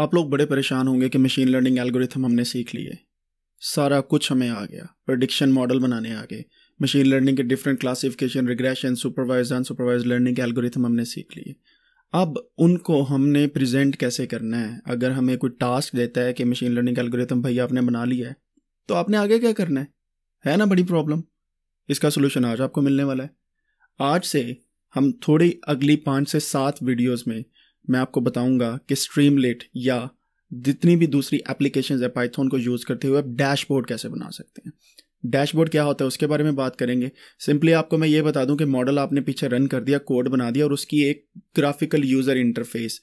आप लोग बड़े परेशान होंगे कि मशीन लर्निंग एल्गोरिथम हमने सीख लिए सारा कुछ हमें आ गया प्रडिक्शन मॉडल बनाने आ गए मशीन लर्निंग के different classification regression supervise unsupervise learning के एल्गोरिथम हमने सीख लिए अब उनको हमने प्रेजेंट कैसे करना है अगर हमें कोई टास्क देता है कि मशीन लर्निंग एल्गोरिथम भैया आपने बना लिया है तो आपने आगे क्या करना है है ना बड़ी प्रॉब्लम इसका सोल्यूशन आज आपको मिलने वाला है आज से हम थोड़ी अगली पाँच से सात वीडियोज में मैं आपको बताऊंगा कि स्ट्रीमलेट या जितनी भी दूसरी एप्लीकेशन है पाइथन को यूज़ करते हुए आप डैशबोर्ड कैसे बना सकते हैं डैशबोर्ड क्या होता है उसके बारे में बात करेंगे सिंपली आपको मैं ये बता दूं कि मॉडल आपने पीछे रन कर दिया कोड बना दिया और उसकी एक ग्राफिकल यूज़र इंटरफेस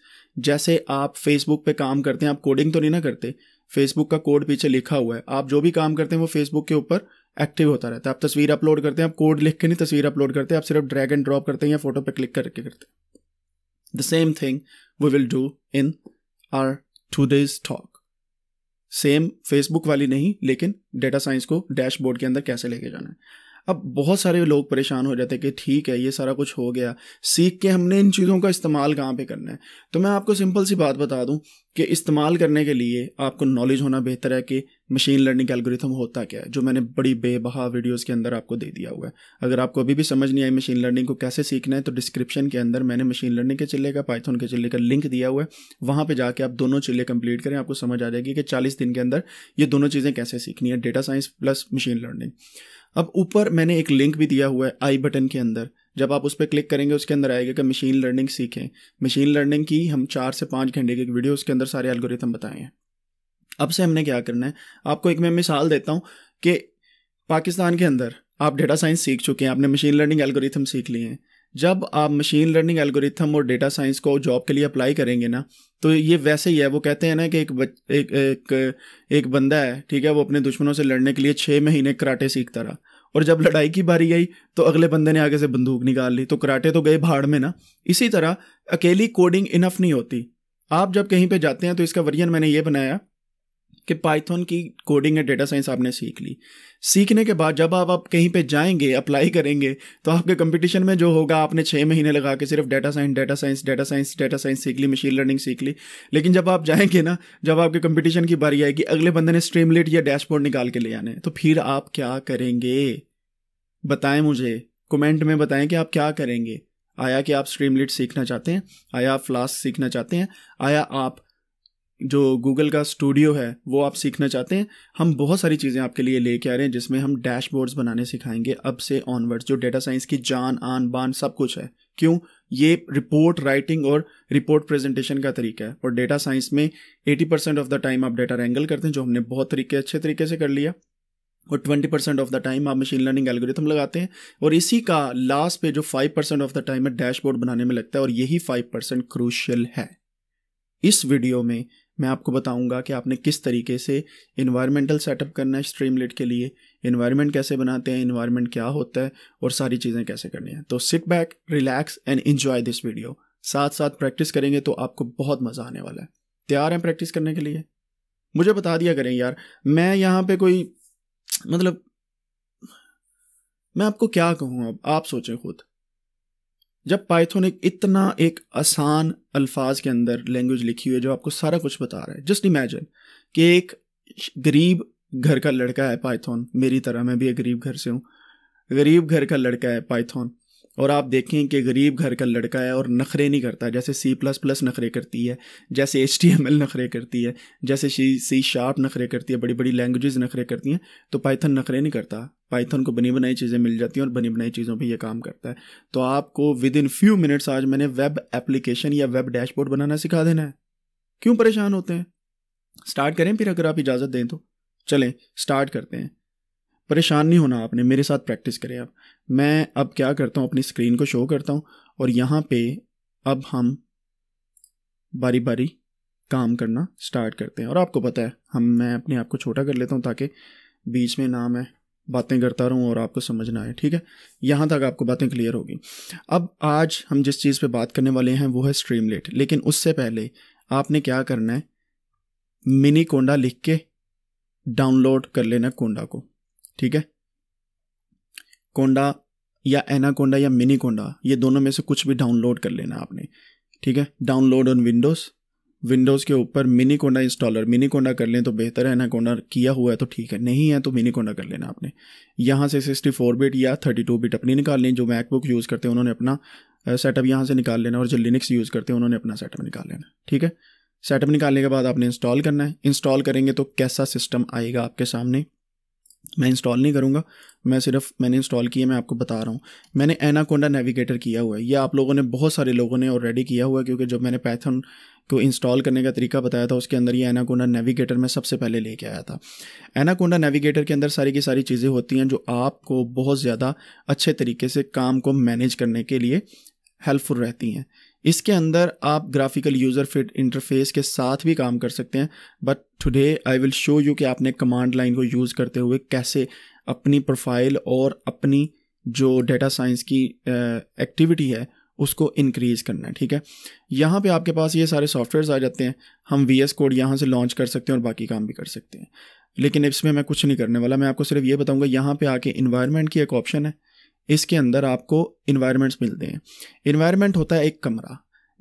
जैसे आप फेसबुक पे काम करते हैं आप कोडिंग तो नहीं ना करते फेसबुक का कोड पीछे लिखा हुआ है आप जो भी काम करते हैं वो फेसबुक के ऊपर एक्टिव होता रहता है आप तस्वीर अपलोड करते हैं आप कोड लिख के नहीं तस्वीर अपलोड करते आप सिर्फ ड्रैग एंड ड्रॉप करते हैं या फोटो पर क्लिक करके करते हैं the same thing we will do in our today's talk. Same Facebook वाली नहीं लेकिन डेटा साइंस को डैशबोर्ड के अंदर कैसे लेके जाना है अब बहुत सारे लोग परेशान हो जाते हैं कि ठीक है ये सारा कुछ हो गया सीख के हमने इन चीज़ों का इस्तेमाल कहाँ पे करना है तो मैं आपको सिंपल सी बात बता दूं कि इस्तेमाल करने के लिए आपको नॉलेज होना बेहतर है कि मशीन लर्निंग एल्गोरिथम होता क्या है जो मैंने बड़ी बेबहा वीडियोज़ के अंदर आपको दे दिया हुआ है अगर आपको अभी भी समझ नहीं आई मशीन लर्निंग को कैसे सीखना है तो डिस्क्रिप्शन के अंदर मैंने मशीन लर्निंग के चिल्ले का पाइथन के चिल्ले का लिंक दिया हुआ है वहाँ पर जाके आप दोनों चिल्ले कंप्लीट करें आपको समझ आ जाएगी कि चालीस दिन के अंदर ये दोनों चीज़ें कैसे सीखनी है data science plus machine learning अब ऊपर मैंने एक लिंक भी दिया हुआ है आई बटन के अंदर जब आप उस पर क्लिक करेंगे उसके अंदर आएगा कि मशीन लर्निंग सीखें मशीन लर्निंग की हम चार से पाँच घंटे की वीडियो उसके अंदर सारे एल्गोरिथम बताए हैं अब से हमने क्या करना है आपको एक मैं मिसाल देता हूँ कि पाकिस्तान के अंदर आप डेटा साइंस सीख चुके हैं आपने मशीन लर्निंग एल्गोरिथम सीख लिए हैं जब आप मशीन लर्निंग एल्गोरिथम और डेटा साइंस को जॉब के लिए अप्लाई करेंगे ना तो ये वैसे ही है वो कहते हैं ना कि एक एक एक, एक बंदा है ठीक है वो अपने दुश्मनों से लड़ने के लिए छः महीने कराटे सीखता रहा और जब लड़ाई की बारी आई तो अगले बंदे ने आगे से बंदूक निकाल ली तो कराटे तो गए भाड़ में ना इसी तरह अकेली कोडिंग इनफ नहीं होती आप जब कहीं पर जाते हैं तो इसका वर्जन मैंने ये बनाया कि पाइथन की कोडिंग या डेटा साइंस आपने सीख ली सीखने के बाद जब आप आप कहीं पे जाएंगे अप्लाई करेंगे तो आपके कंपटीशन में जो होगा आपने छः महीने लगा के सिर्फ data science data science data science data science सीख ली मशीन लर्निंग सीख ली लेकिन जब आप जाएंगे ना जब आपके कंपटीशन की बारी आएगी अगले बंदे ने स्ट्रीमलेट या डैशबोर्ड निकाल के ले आने तो फिर आप क्या करेंगे बताएं मुझे कमेंट में बताएं कि आप क्या करेंगे आया कि आप स्ट्रीमलेट सीखना चाहते हैं आया आप फ्लास्क सीखना चाहते हैं आया आप जो गूगल का स्टूडियो है वो आप सीखना चाहते हैं हम बहुत सारी चीज़ें आपके लिए लेके आ रहे हैं जिसमें हम डैशबोर्ड्स बनाने सिखाएंगे अब से ऑनवर्ड्स जो डेटा साइंस की जान आन बान सब कुछ है क्यों ये रिपोर्ट राइटिंग और रिपोर्ट प्रेजेंटेशन का तरीका है और डेटा साइंस में 80 परसेंट ऑफ द टाइम आप डेटा रैंगल करते हैं जो हमने बहुत तरीके अच्छे तरीके से कर लिया और twenty percent of the time आप मशीन लर्निंग एल्गोरिथम लगाते हैं और इसी का लास्ट पे जो five percent of the time है डैशबोर्ड बनाने में लगता है और यही फाइव परसेंट क्रूशियल है इस वीडियो में मैं आपको बताऊंगा कि आपने किस तरीके से इन्वायरमेंटल सेटअप करना है स्ट्रीमलेट के लिए इन्वायरमेंट कैसे बनाते हैं इन्वायरमेंट क्या होता है और सारी चीज़ें कैसे करनी है तो sit back relax and enjoy this video साथ साथ प्रैक्टिस करेंगे तो आपको बहुत मज़ा आने वाला है तैयार हैं प्रैक्टिस करने के लिए मुझे बता दिया करें यार मैं यहाँ पर कोई मतलब मैं आपको क्या कहूँ अब आप सोचें खुद जब पाइथन एक इतना एक आसान अल्फाज के अंदर लैंग्वेज लिखी हुई है जो आपको सारा कुछ बता रहा है जस्ट इमेजिन कि एक गरीब घर का लड़का है पाइथन मेरी तरह मैं भी एक गरीब घर से हूँ गरीब घर का लड़का है पाइथन और आप देखें कि गरीब घर का लड़का है और नखरे नहीं करता जैसे सी प्लस प्लस नखरे करती है जैसे एच टी एम एल नखरे करती है जैसे सी सी शार्प नखरे करती है बड़ी बड़ी लैंग्वेजेस नखरे करती हैं तो पाइथन नखरे नहीं करता पाइथन को बनी बनाई चीज़ें मिल जाती हैं और बनी बनाई चीज़ों पे ये काम करता है तो आपको विद इन फ्यू मिनट्स आज मैंने वेब एप्लीकेशन या वेब डैशबोर्ड बनाना सिखा देना है क्यों परेशान होते हैं स्टार्ट करें फिर अगर आप इजाज़त दें तो चलें स्टार्ट करते हैं परेशान नहीं होना आपने मेरे साथ प्रैक्टिस करें आप मैं अब क्या करता हूँ अपनी स्क्रीन को शो करता हूँ और यहाँ पे अब हम बारी बारी काम करना स्टार्ट करते हैं और आपको पता है हम मैं अपने आप को छोटा कर लेता हूँ ताकि बीच में ना मैं बातें करता रहूँ और आपको समझना है ठीक है यहाँ तक आपको बातें क्लियर होगी अब आज हम जिस चीज़ पे बात करने वाले हैं वो है स्ट्रीम लेट लेकिन उससे पहले आपने क्या करना है मिनी कोंडा लिख के डाउनलोड कर लेना कोंडा को ठीक है कोंडा या एना कोंडा या मिनी कोंडा ये दोनों में से कुछ भी डाउनलोड कर लेना आपने ठीक है डाउनलोड ऑन विंडोज़ विंडोज़ के ऊपर Miniconda installer Miniconda कर लें तो बेहतर है ना कोंडा किया हुआ है तो ठीक है नहीं है तो मिनी कोंडा कर लेना आपने यहाँ से सिक्सटी फोर बिट या थर्टी टू बिट अपनी निकाल लें जो मैकबुक यूज़ करते हैं उन्होंने अपना सेटअप यहाँ से निकाल लेना और जो लिनिक्स यूज़ करते हैं उन्होंने अपना सेटअप निकाल लेना ठीक है सेटअप निकालने के बाद आपने इंस्टॉल करना है इंस्टॉल करेंगे तो कैसा सिस्टम आएगा आपके सामने मैं इंस्टॉल नहीं करूँगा मैं सिर्फ मैंने इंस्टॉल किया मैं आपको बता रहा हूँ मैंने एनाकोंडा नेविगेटर किया हुआ है ये आप लोगों ने बहुत सारे लोगों ने ऑलरेडी किया हुआ है क्योंकि जब मैंने पैथन को इंस्टॉल करने का तरीका बताया था उसके अंदर ये एनाकोंडा नेविगेटर मैं सबसे पहले लेके आया था एनाकोंडा नेविगेटर के अंदर सारी की सारी चीज़ें होती हैं जो आपको बहुत ज़्यादा अच्छे तरीके से काम को मैनेज करने के लिए हेल्पफुल रहती हैं इसके अंदर आप ग्राफिकल यूज़र फिट इंटरफेस के साथ भी काम कर सकते हैं but today I will show you कि आपने कमांड लाइन को यूज़ करते हुए कैसे अपनी प्रोफाइल और अपनी जो डेटा साइंस की एक्टिविटी है उसको इंक्रीज़ करना है ठीक है यहाँ पे आपके पास ये सारे सॉफ्टवेयर्स आ जाते हैं हम वी एस कोड यहाँ से लॉन्च कर सकते हैं और बाकी काम भी कर सकते हैं लेकिन इसमें मैं कुछ नहीं करने वाला मैं आपको सिर्फ ये बताऊँगा यहाँ पर आके इन्वायरमेंट की एक ऑप्शन है इसके अंदर आपको इन्वायरमेंट्स मिलते हैं इन्वायरमेंट होता है एक कमरा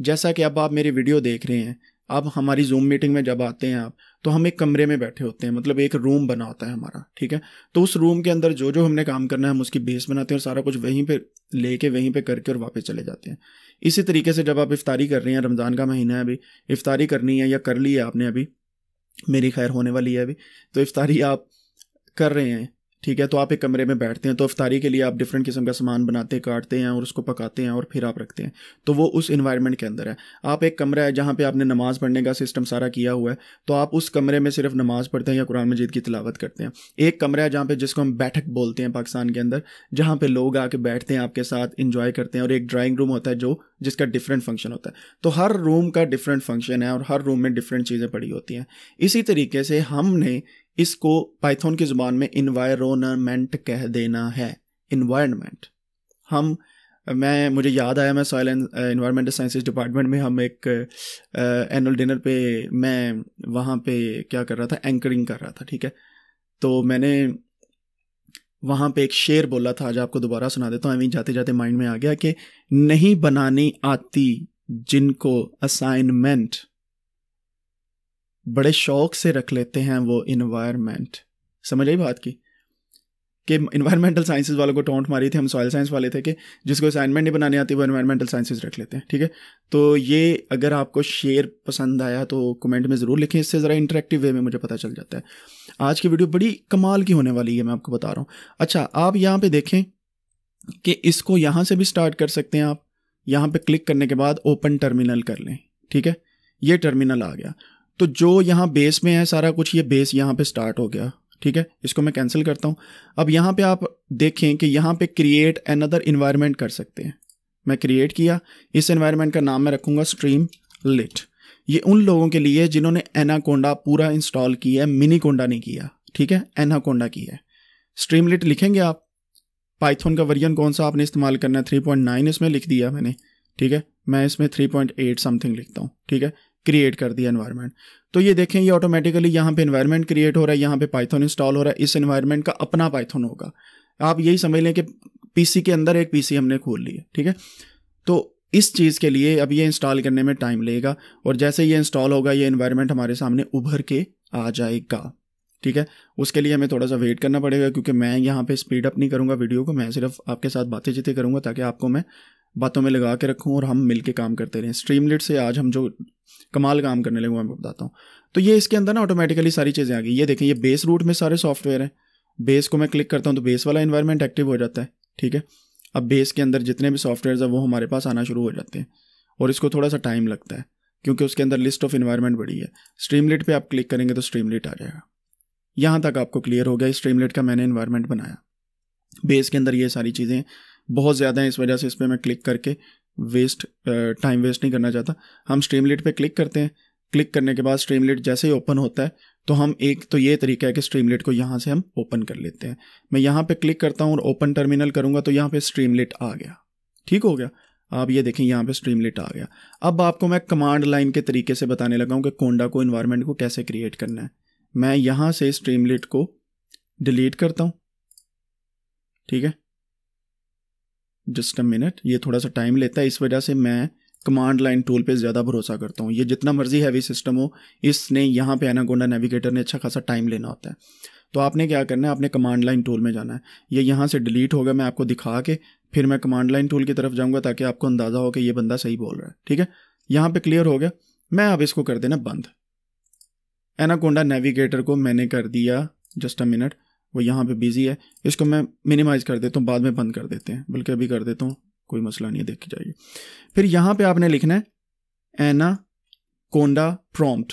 जैसा कि अब आप मेरी वीडियो देख रहे हैं अब हमारी जूम मीटिंग में जब आते हैं आप तो हम एक कमरे में बैठे होते हैं मतलब एक रूम बना होता है हमारा ठीक है तो उस रूम के अंदर जो जो हमने काम करना है हम उसकी बेस बनाते हैं और सारा कुछ वहीं ले लेके वहीं पर करके और वापस चले जाते हैं इसी तरीके से जब आप इफ्तारी कर रहे हैं रमज़ान का महीना है अभी इफ्तारी करनी है या कर ली है आपने अभी मेरी खैर होने वाली है अभी तो इफ्तारी आप कर रहे हैं ठीक है तो आप एक कमरे में बैठते हैं तो अफ्तारी के लिए आप डिफरेंट किस्म का सामान बनाते काटते हैं और उसको पकाते हैं और फिर आप रखते हैं तो वो उस इन्वायरमेंट के अंदर है आप एक कमरा है जहाँ पे आपने नमाज़ पढ़ने का सिस्टम सारा किया हुआ है तो आप उस कमरे में सिर्फ नमाज़ पढ़ते हैं या कुरान मजीद की तलावत करते हैं एक कमरा है जहाँ पर जिसको हम बैठक बोलते हैं पाकिस्तान के अंदर जहाँ पर लोग आके बैठते हैं आपके साथ इंजॉय करते हैं और एक ड्राइंग रूम होता है जो जिसका डिफरेंट फंक्शन होता है तो हर रूम का डिफरेंट फंक्शन है और हर रूम में डिफरेंट चीज़ें पड़ी होती हैं इसी तरीके से हमने इसको पाइथन की ज़ुबान में इन्वायरमेंट कह देना है इन्वायरमेंट हम मैं मुझे याद आया मैं soil and environmental sciences department में हम एक एनुअल uh, डिनर पे मैं वहाँ पे क्या कर रहा था एंकरिंग कर रहा था ठीक है तो मैंने वहाँ पे एक शेर बोला था आज आपको दोबारा सुना देता हूँ अभी जाते जाते माइंड में आ गया कि नहीं बनानी आती जिनको असाइनमेंट बड़े शौक से रख लेते हैं वो इन्वायरमेंट समझ आई बात की कि इन्वायरमेंटल साइंसेज वालों को टोंट मारी थी हम सॉयल साइंस वाले थे कि जिसको असाइनमेंट नहीं बनाने आती वो इन्वायरमेंटल साइंसेज रख लेते हैं ठीक है तो ये अगर आपको शेयर पसंद आया तो कमेंट में ज़रूर लिखें इससे ज़रा इंटरेक्टिव वे में मुझे पता चल जाता है आज की वीडियो बड़ी कमाल की होने वाली है मैं आपको बता रहा हूँ अच्छा आप यहाँ पर देखें कि इसको यहाँ से भी स्टार्ट कर सकते हैं आप यहाँ पर क्लिक करने के बाद ओपन टर्मिनल कर लें ठीक है ये टर्मिनल आ गया तो जो यहाँ बेस में है सारा कुछ ये बेस यहाँ पे स्टार्ट हो गया ठीक है इसको मैं कैंसिल करता हूँ अब यहाँ पे आप देखें कि यहाँ पे क्रिएट अनदर इन्वायरमेंट कर सकते हैं मैं क्रिएट किया इस इन्वायरमेंट का नाम मैं रखूँगा स्ट्रीम लिट ये उन लोगों के लिए जिन्होंने एनाकोंडा पूरा इंस्टॉल किया है मिनी कोंडा नहीं किया ठीक है एनाकोंडा किया है स्ट्रीम लिट लिखेंगे आप पाइथन का वर्जन कौन सा आपने इस्तेमाल करना है थ्री पॉइंट नाइन इसमें लिख दिया मैंने ठीक है मैं इसमें थ्री पॉइंट एट समथिंग लिखता हूँ ठीक है क्रिएट कर दिया इन्वायरमेंट तो ये देखें ये ऑटोमेटिकली यहाँ पे इन्वायरमेंट क्रिएट हो रहा है यहाँ पे पाइथन इंस्टॉल हो रहा है इस इन्वायरमेंट का अपना पाइथन होगा आप यही समझ लें कि पीसी के अंदर एक पीसी हमने खोल ली है ठीक है तो इस चीज़ के लिए अब ये इंस्टॉल करने में टाइम लेगा और जैसे ये इंस्टॉल होगा ये इन्वायरमेंट हमारे सामने उभर के आ जाएगा ठीक है उसके लिए हमें थोड़ा सा वेट करना पड़ेगा क्योंकि मैं यहाँ पे स्पीड अप नहीं करूँगा वीडियो को मैं सिर्फ आपके साथ बातें चीतें करूँगा ताकि आपको मैं बातों में लगा के रखूँ और हम मिल के काम करते रहें स्ट्रीमलेट से आज हम जो कमाल काम करने लगे मैं बताता हूँ तो ये इसके अंदर ना ऑटोमेटिकली सारी चीज़ें आ गई ये देखें ये बेस रूट में सारे सॉफ्टवेयर हैं बेस को मैं क्लिक करता हूँ तो बेस वाला इन्वायरमेंट एक्टिव हो जाता है ठीक है अब बेस के अंदर जितने भी सॉफ्टवेयर हैं वो हमारे पास आना शुरू हो जाते हैं और इसको थोड़ा सा टाइम लगता है क्योंकि उसके अंदर लिस्ट ऑफ इन्वायरमेंट बड़ी है स्ट्रीमलेट पे आप क्लिक करेंगे तो स्ट्रीमलेट आ जाएगा यहाँ तक आपको क्लियर हो गया स्ट्रीमलेट का मैंने इन्वायरमेंट बनाया बेस के अंदर ये सारी चीज़ें बहुत ज़्यादा हैं इस वजह से इस पर मैं क्लिक करके वेस्ट टाइम वेस्ट नहीं करना चाहता हम स्ट्रीमलेट पे क्लिक करते हैं क्लिक करने के बाद स्ट्रीमलेट जैसे ही ओपन होता है तो हम एक तो ये तरीका है कि स्ट्रीमलेट को यहाँ से हम ओपन कर लेते हैं मैं यहाँ पे क्लिक करता हूँ और ओपन टर्मिनल करूँगा तो यहाँ पे स्ट्रीमलेट आ गया ठीक हो गया आप ये देखें यहाँ पे स्ट्रीमलेट आ गया अब आपको मैं कमांड लाइन के तरीके से बताने लगा हूँ कि कोंडा को इन्वायरमेंट को कैसे क्रिएट करना है मैं यहाँ से स्ट्रीमलेट को डिलीट करता हूँ ठीक है जस्ट अ मिनट ये थोड़ा सा टाइम लेता है इस वजह से मैं कमांड लाइन टूल पे ज़्यादा भरोसा करता हूँ ये जितना मर्जी हैवी सिस्टम हो इसने यहाँ पे एनागोंडा नेविगेटर ने अच्छा खासा टाइम लेना होता है तो आपने क्या करना है आपने कमांड लाइन टूल में जाना है ये यहाँ से डिलीट होगा मैं आपको दिखा के फिर मैं कमांड लाइन टूल की तरफ जाऊँगा ताकि आपको अंदाज़ा हो कि ये बंदा सही बोल रहा है ठीक है यहाँ पर क्लियर हो गया मैं अब इसको कर देना बंद एनाकोंडा नेविगेटर को मैंने कर दिया जस्ट अ मिनट वो यहाँ पे बिजी है इसको मैं मिनिमाइज कर देता हूँ बाद में बंद कर देते हैं बल्कि अभी कर देता हूँ कोई मसला नहीं है देखी जाइए फिर यहाँ पे आपने लिखना है एना कोंडा प्रॉम्प्ट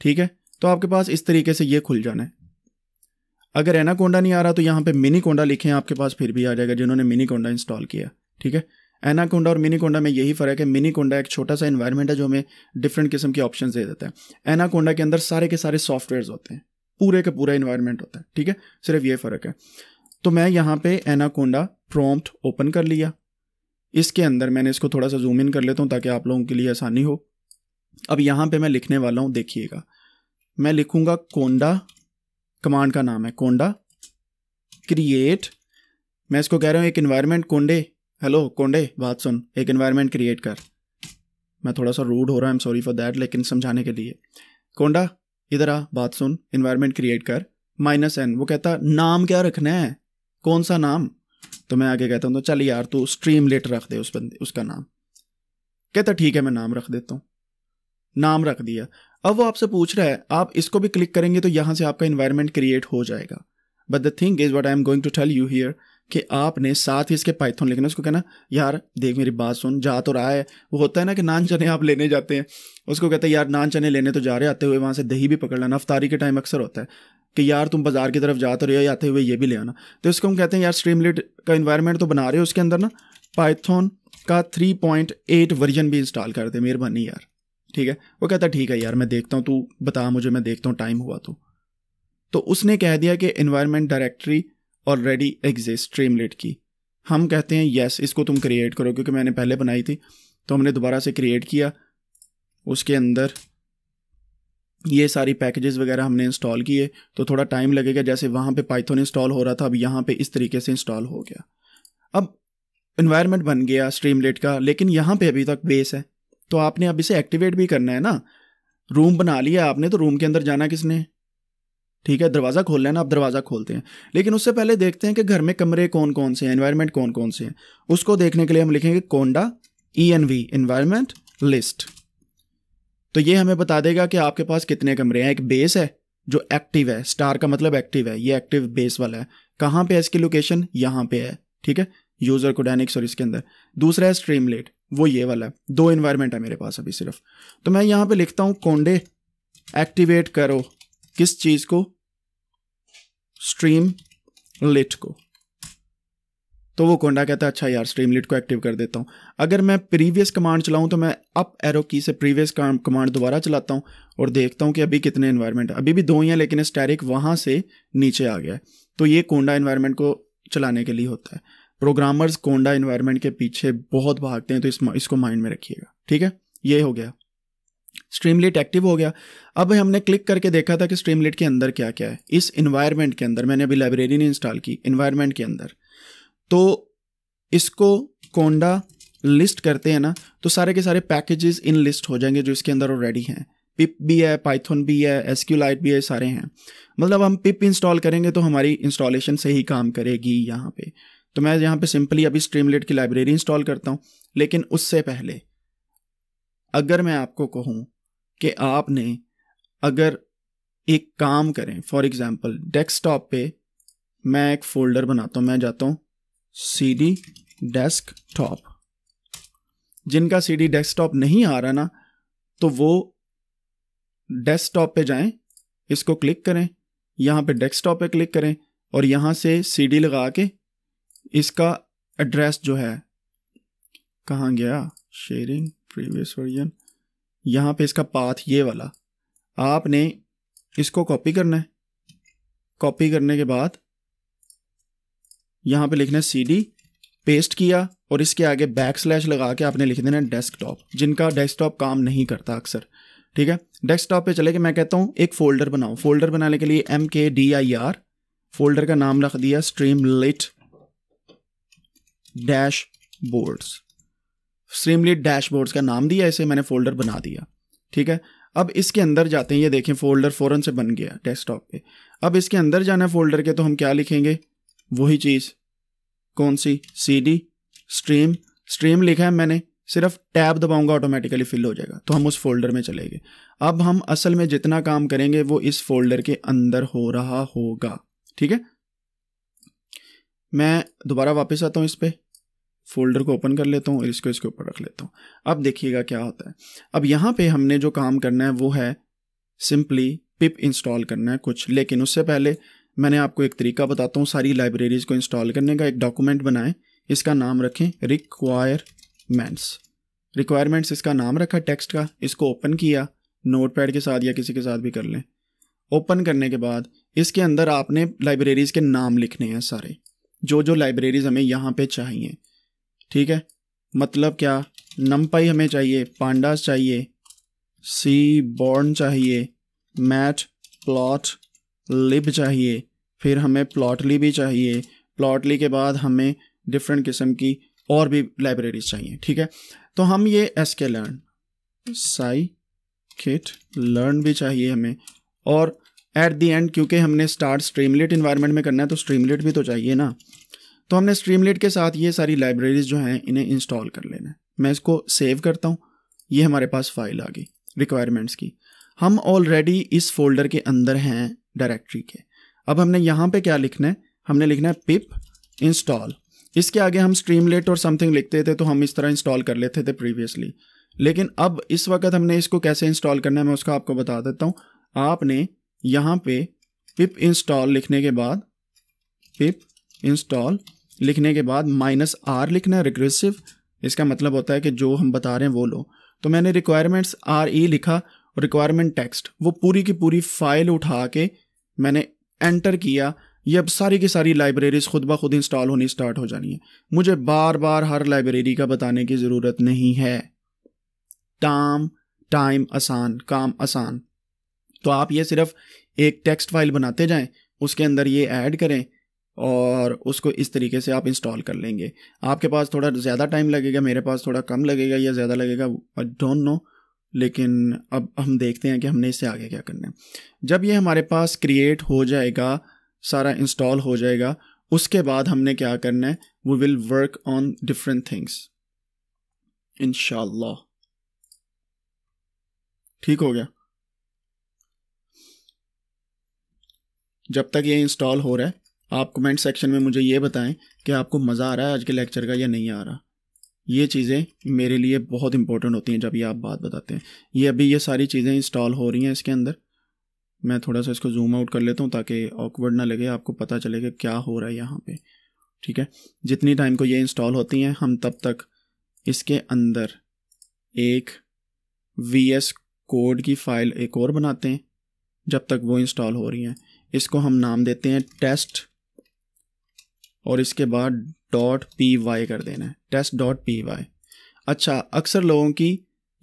ठीक है तो आपके पास इस तरीके से ये खुल जाना है अगर एना कोंडा नहीं आ रहा तो यहाँ पे मिनी कोंडा लिखे हैं आपके पास फिर भी आ जाएगा जिन्होंने मिनी कोंडा इंस्टॉल किया ठीक है एना कोंडा और मिनी कोंडा में यही फ़र्क है मिनी कोंडा एक छोटा सा इन्वायरमेंट है जो हमें डिफरेंट किस्म के ऑप्शन दे देता है एना कोंडा के अंदर सारे के सारे सॉफ्टवेयर होते हैं पूरे का पूरा इन्वायरमेंट होता है ठीक है सिर्फ ये फ़र्क है तो मैं यहाँ पे एनाकोंडा प्रॉम्प्ट ओपन कर लिया इसके अंदर मैंने इसको थोड़ा सा जूम इन कर लेता हूँ ताकि आप लोगों के लिए आसानी हो अब यहाँ पे मैं लिखने वाला हूँ देखिएगा मैं लिखूँगा कोंडा कमांड का नाम है कोंडा क्रिएट मैं इसको कह रहा हूँ एक इन्वायरमेंट कोंडे हेलो कोंडे बात सुन एक इन्वायरमेंट क्रिएट कर मैं थोड़ा सा रूड हो रहा हूँ एम सॉरी फॉर दैट लेकिन समझाने के लिए कोंडा इधर आ बात सुन इन्वायरमेंट क्रिएट कर माइनस एन वो कहता नाम क्या रखना है कौन सा नाम तो मैं आगे कहता हूँ तो चल यार तू स्ट्रीम लेट रख दे उस बंदे उसका नाम कहता ठीक है मैं नाम रख देता हूँ नाम रख दिया अब वो आपसे पूछ रहा है आप इसको भी क्लिक करेंगे तो यहाँ से आपका इन्वायरमेंट क्रिएट हो जाएगा but the thing is what I am going to tell you here कि आपने साथ ही इसके पाइथन लिखना उसको कहना यार देख मेरी बात सुन जा तो रहा है वो होता है ना कि नान चने आप लेने जाते हैं उसको कहते हैं यार नान चने लेने तो जा रहे आते हुए वहाँ से दही भी पकड़ लाना अफ्तारी के टाइम अक्सर होता है कि यार तुम बाजार की तरफ जा तो रहे हो आते हुए ये भी ले आना तो इसको हम कहते हैं यार स्ट्रीमलेट का इन्वायरमेंट तो बना रहे हो उसके अंदर ना पाइथन का थ्री पॉइंट एट वर्जन भी इंस्टॉल कर दे मेहरबानी यार ठीक है वो कहता है ठीक है यार मैं देखता हूँ तू बता मुझे मैं देखता हूँ टाइम हुआ तो तो उसने कह दिया कि environment directory already exist Streamlit की हम कहते हैं येस इसको तुम क्रिएट करो क्योंकि मैंने पहले बनाई थी तो हमने दोबारा से क्रिएट किया उसके अंदर ये सारी पैकेजेस वगैरह हमने इंस्टॉल किए तो थोड़ा टाइम लगेगा जैसे वहाँ पे पाइथन इंस्टॉल हो रहा था अब यहाँ पे इस तरीके से इंस्टॉल हो गया अब इन्वायरमेंट बन गया स्ट्रीमलेट का लेकिन यहाँ पे अभी तक बेस है तो आपने अब इसे एक्टिवेट भी करना है ना रूम बना लिया आपने तो रूम के अंदर जाना किसने ठीक है दरवाज़ा खोल लेना आप दरवाज़ा खोलते हैं लेकिन उससे पहले देखते हैं कि घर में कमरे कौन कौन से हैं एनवायरनमेंट कौन कौन से हैं उसको देखने के लिए हम लिखेंगे conda E N V environment list तो ये हमें बता देगा कि आपके पास कितने कमरे हैं एक बेस है जो एक्टिव है स्टार का मतलब एक्टिव है ये एक्टिव बेस वाला है कहाँ पे है इसकी लोकेशन यहाँ पे है ठीक है यूजर कोडानिक्स और इसके अंदर दूसरा है स्ट्रीम लेट वो ये वाला है दो इन्वायरमेंट है मेरे पास अभी सिर्फ तो मैं यहाँ पे लिखता हूँ कोंडे एक्टिवेट करो किस चीज़ को स्ट्रीम लिट को तो वो कोंडा कहता है अच्छा यार स्ट्रीम लिट को एक्टिव कर देता हूँ अगर मैं प्रीवियस कमांड चलाऊँ तो मैं अप एरो की से प्रीवियस कमांड दोबारा चलाता हूँ और देखता हूँ कि अभी कितने इन्वायरमेंट अभी भी दो ही हैं लेकिन स्टेरिक वहाँ से नीचे आ गया है तो ये कोंडा इन्वायरमेंट को चलाने के लिए होता है प्रोग्रामर्स कोंडा इन्वायरमेंट के पीछे बहुत भागते हैं तो इस इसको माइंड में रखिएगा ठीक है ये हो गया स्ट्रीमलेट एक्टिव हो गया अब हमने क्लिक करके देखा था कि स्ट्रीमलेट के अंदर क्या क्या है इस इन्वायरमेंट के अंदर मैंने अभी लाइब्रेरी नहीं इंस्टॉल की इन्वायरमेंट के अंदर तो इसको कोंडा लिस्ट करते हैं ना तो सारे के सारे पैकेजेस इन लिस्ट हो जाएंगे जो इसके अंदर ऑलरेडी हैं पिप भी है पाइथन भी है एस भी है सारे हैं मतलब हम पिप इंस्टॉल करेंगे तो हमारी इंस्टॉलेशन से ही काम करेगी यहाँ पे तो मैं यहाँ पे सिंपली अभी स्ट्रीमलेट की लाइब्रेरी इंस्टॉल करता हूँ लेकिन उससे पहले अगर मैं आपको कहूँ कि आपने अगर एक काम करें फॉर एग्ज़ाम्पल डेस्कटॉप पे मैं एक फ़ोल्डर बनाता हूँ मैं जाता हूँ सी डी डेस्क टॉप जिनका सी डी डेस्क टॉप नहीं आ रहा ना तो वो डेस्कटॉप पे जाएं इसको क्लिक करें यहाँ पे डेस्कटॉप पे क्लिक करें और यहाँ से सी डी लगा के इसका एड्रेस जो है कहाँ गया शेयरिंग प्रीवियस वर्जन यहाँ पे इसका पाथ ये वाला आपने इसको कॉपी करना है कॉपी करने के बाद यहाँ पे लिखना है सी डी पेस्ट किया और इसके आगे बैक स्लैश लगा के आपने लिख देना डेस्कटॉप जिनका डेस्कटॉप काम नहीं करता अक्सर ठीक है डेस्कटॉप पे चले के मैं कहता हूँ एक फ़ोल्डर बनाओ फोल्डर बनाने के लिए एम के डी आई आर फोल्डर का नाम रख दिया Streamlit dashboards Streamlit dashboards का नाम दिया इसे मैंने फोल्डर बना दिया ठीक है अब इसके अंदर जाते हैं ये देखें फोल्डर फ़ौरन से बन गया डेस्कटॉप पे अब इसके अंदर जाना है फोल्डर के तो हम क्या लिखेंगे वही चीज़ कौन सी सी डी स्ट्रीम स्ट्रीम लिखा है मैंने सिर्फ टैब दबाऊंगा ऑटोमेटिकली फिल हो जाएगा तो हम उस फोल्डर में चले गए अब हम असल में जितना काम करेंगे वो इस फोल्डर के अंदर हो रहा होगा ठीक है मैं दोबारा वापस आता हूँ इस पर फोल्डर को ओपन कर लेता हूँ और इसको इसके ऊपर रख लेता हूँ अब देखिएगा क्या होता है अब यहाँ पे हमने जो काम करना है वो है सिंपली पिप इंस्टॉल करना है कुछ लेकिन उससे पहले मैंने आपको एक तरीका बताता हूँ सारी लाइब्रेरीज़ को इंस्टॉल करने का एक डॉक्यूमेंट बनाएं इसका नाम रखें रिक्वायरमेंट्स रिक्वायरमेंट्स इसका नाम रखा टेक्स्ट का इसको ओपन किया पैड के साथ या किसी के साथ भी कर लें ओपन करने के बाद इसके अंदर आपने लाइब्रेरीज़ के नाम लिखने हैं सारे जो जो लाइब्रेरीज़ हमें यहाँ पे चाहिए ठीक है मतलब क्या नमपाई हमें चाहिए पांडास चाहिए सी बॉर्न चाहिए मैट प्लॉट लिब चाहिए फिर हमें प्लॉटली भी चाहिए प्लॉटली के बाद हमें डिफरेंट किस्म की और भी लाइब्रेरीज चाहिए ठीक है तो हम ये एस के लर्न साई किट लर्न भी चाहिए हमें और एट दी एंड क्योंकि हमने स्टार्ट स्ट्रीमलेट इन्वायरमेंट में करना है तो स्ट्रीमलेट भी तो चाहिए ना तो हमने स्ट्रीमलेट के साथ ये सारी लाइब्रेरीज जो हैं इन्हें इंस्टॉल कर लेना है मैं इसको सेव करता हूँ ये हमारे पास फाइल आ गई रिक्वायरमेंट्स की हम ऑलरेडी इस फोल्डर के अंदर हैं डायरेक्टरी के अब हमने यहाँ पे क्या लिखना है हमने लिखना है पिप इंस्टॉल इसके आगे हम स्ट्रीमलेट और समथिंग लिखते थे तो हम इस तरह इंस्टॉल कर लेते थे प्रीवियसली लेकिन अब इस वक्त हमने इसको कैसे इंस्टॉल करना है मैं उसका आपको बता देता हूँ आपने यहाँ पे पिप इंस्टॉल लिखने के बाद पिप इंस्टॉल लिखने के बाद माइनस आर लिखना है रिग्रेसिव इसका मतलब होता है कि जो हम बता रहे हैं वो लो तो मैंने रिक्वायरमेंट्स आर ई लिखा रिक्वायरमेंट टेक्स्ट वो पूरी की पूरी फाइल उठा के मैंने एंटर किया ये अब सारी की सारी लाइब्रेरीज खुद ब खुद इंस्टॉल होनी स्टार्ट हो जानी है मुझे बार बार हर लाइब्रेरी का बताने की ज़रूरत नहीं है टाम टाइम आसान काम आसान तो आप ये सिर्फ एक टेक्स्ट फाइल बनाते जाएं उसके अंदर ये ऐड करें और उसको इस तरीके से आप इंस्टॉल कर लेंगे आपके पास थोड़ा ज़्यादा टाइम लगेगा मेरे पास थोड़ा कम लगेगा या ज़्यादा लगेगा आई डोंट नो लेकिन अब हम देखते हैं कि हमने इससे आगे क्या करना है जब ये हमारे पास क्रिएट हो जाएगा सारा इंस्टॉल हो जाएगा उसके बाद हमने क्या करना है we will work on different things in ठीक हो गया जब तक ये इंस्टॉल हो रहा है आप कमेंट सेक्शन में मुझे ये बताएं कि आपको मज़ा आ रहा है आज के लेक्चर का या नहीं आ रहा ये चीज़ें मेरे लिए बहुत इंपॉर्टेंट होती हैं जब ये आप बात बताते हैं ये अभी ये सारी चीज़ें इंस्टॉल हो रही हैं इसके अंदर मैं थोड़ा सा इसको जूम आउट कर लेता हूँ ताकि ऑकवर्ड ना लगे आपको पता चले कि क्या हो रहा है यहाँ पर ठीक है जितनी टाइम को ये इंस्टॉल होती हैं हम तब तक इसके अंदर एक वी एस कोड की फ़ाइल एक और बनाते हैं जब तक वो इंस्टॉल हो रही हैं इसको हम नाम देते हैं टेस्ट और इसके बाद डॉट पी वाई कर देना है टेस्ट डॉट पी वाई अच्छा अक्सर लोगों की